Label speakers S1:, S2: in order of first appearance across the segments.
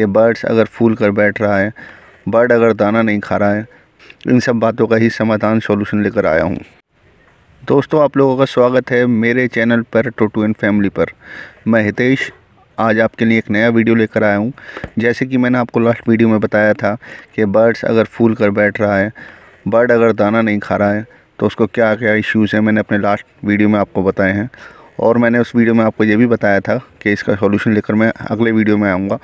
S1: कि बर्ड्स अगर फूल कर बैठ रहा है बर्ड अगर दाना नहीं खा रहा है इन सब बातों का ही समाधान सॉल्यूशन लेकर आया हूँ दोस्तों आप लोगों का स्वागत है मेरे चैनल पर टोटू एंड फैमिली पर मैं हितेश आज आपके लिए एक नया वीडियो लेकर आया हूँ जैसे कि मैंने आपको लास्ट वीडियो में बताया था कि बर्ड्स अगर फूल कर बैठ रहा है बर्ड अगर दाना नहीं खा रहा है तो उसको क्या क्या इश्यूज़ हैं मैंने अपने लास्ट वीडियो में आपको बताए हैं और मैंने उस वीडियो में आपको ये भी बताया था कि इसका सॉल्यूशन लेकर मैं अगले वीडियो में आऊँगा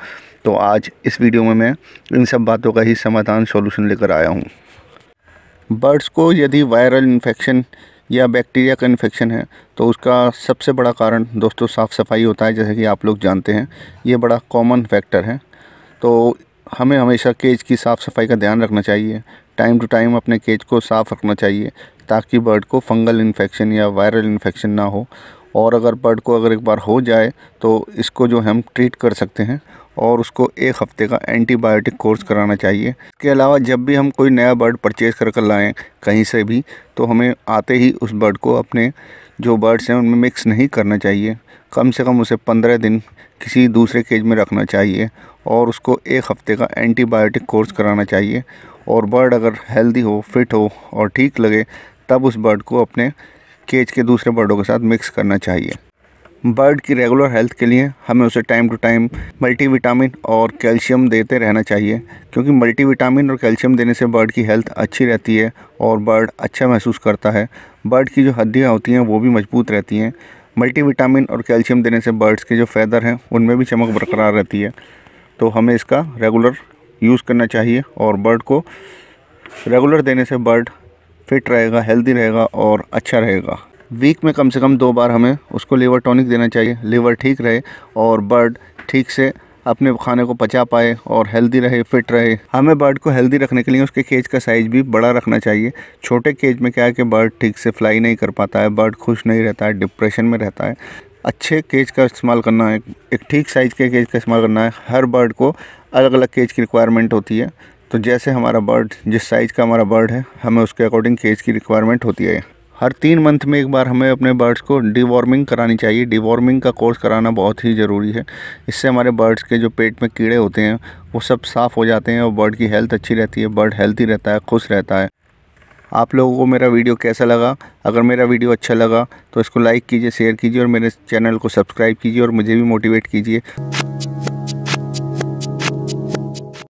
S1: तो आज इस वीडियो में मैं इन सब बातों का ही समाधान सॉल्यूशन लेकर आया हूँ बर्ड्स को यदि वायरल इन्फेक्शन या बैक्टीरिया का इन्फेक्शन है तो उसका सबसे बड़ा कारण दोस्तों साफ़ सफाई होता है जैसे कि आप लोग जानते हैं ये बड़ा कॉमन फैक्टर है तो हमें हमेशा केज की साफ़ सफाई का ध्यान रखना चाहिए टाइम टू टाइम अपने केज को साफ़ रखना चाहिए ताकि बर्ड को फंगल इन्फेक्शन या वायरल इन्फेक्शन ना हो और अगर बर्ड को अगर एक बार हो जाए तो इसको जो हम ट्रीट कर सकते हैं और उसको एक हफ्ते का एंटीबायोटिक कोर्स कराना चाहिए इसके अलावा जब भी हम कोई नया बर्ड परचेज़ कर कर लाएँ कहीं से भी तो हमें आते ही उस बर्ड को अपने जो बर्ड्स हैं उनमें मिक्स नहीं करना चाहिए कम से कम उसे पंद्रह दिन किसी दूसरे केज में रखना चाहिए और उसको एक हफ्ते का एंटीबायोटिक कोर्स कराना चाहिए और बर्ड अगर हेल्दी हो फिट हो और ठीक लगे तब उस बर्ड को अपने केज के दूसरे बर्डों के साथ मिक्स करना चाहिए बर्ड की रेगुलर हेल्थ के लिए हमें उसे टाइम टू टाइम मल्टीविटामिन और कैल्शियम देते रहना चाहिए क्योंकि मल्टीविटामिन और कैल्शियम देने से बर्ड की हेल्थ अच्छी रहती है और बर्ड अच्छा महसूस करता है बर्ड की जो हड्डियाँ होती हैं वो भी मजबूत रहती हैं मल्टीविटामिन और कैल्शियम देने से बर्ड्स के जो फैदर हैं उनमें भी चमक बरकरार रहती है तो हमें इसका रेगुलर यूज़ करना चाहिए और बर्ड को रेगुलर देने से बर्ड फिट रहेगा हेल्दी रहेगा और अच्छा रहेगा वीक में कम से कम दो बार हमें उसको लीवर टॉनिक देना चाहिए लीवर ठीक रहे और बर्ड ठीक से अपने खाने को पचा पाए और हेल्दी रहे फिट रहे हमें बर्ड को हेल्दी रखने के लिए उसके केज का साइज़ भी बड़ा रखना चाहिए छोटे केज में क्या है कि बर्ड ठीक से फ्लाई नहीं कर पाता है बर्ड खुश नहीं रहता है डिप्रेशन में रहता है अच्छे केज का इस्तेमाल करना है एक ठीक साइज़ के केज का इस्तेमाल करना है हर बर्ड को अलग अलग केज की रिक्वायरमेंट होती है तो जैसे हमारा बर्ड जिस साइज़ का हमारा बर्ड है हमें उसके अकॉर्डिंग केज की रिक्वायरमेंट होती है हर तीन मंथ में एक बार हमें अपने बर्ड्स को डिवॉर्मिंग करानी चाहिए डिवॉर्मिंग का कोर्स कराना बहुत ही ज़रूरी है इससे हमारे बर्ड्स के जो पेट में कीड़े होते हैं वो सब साफ़ हो जाते हैं और बर्ड की हेल्थ अच्छी रहती है बर्ड हेल्थी रहता है खुश रहता है आप लोगों को मेरा वीडियो कैसा लगा अगर मेरा वीडियो अच्छा लगा तो इसको लाइक कीजिए शेयर कीजिए और मेरे चैनल को सब्सक्राइब कीजिए और मुझे भी मोटिवेट कीजिए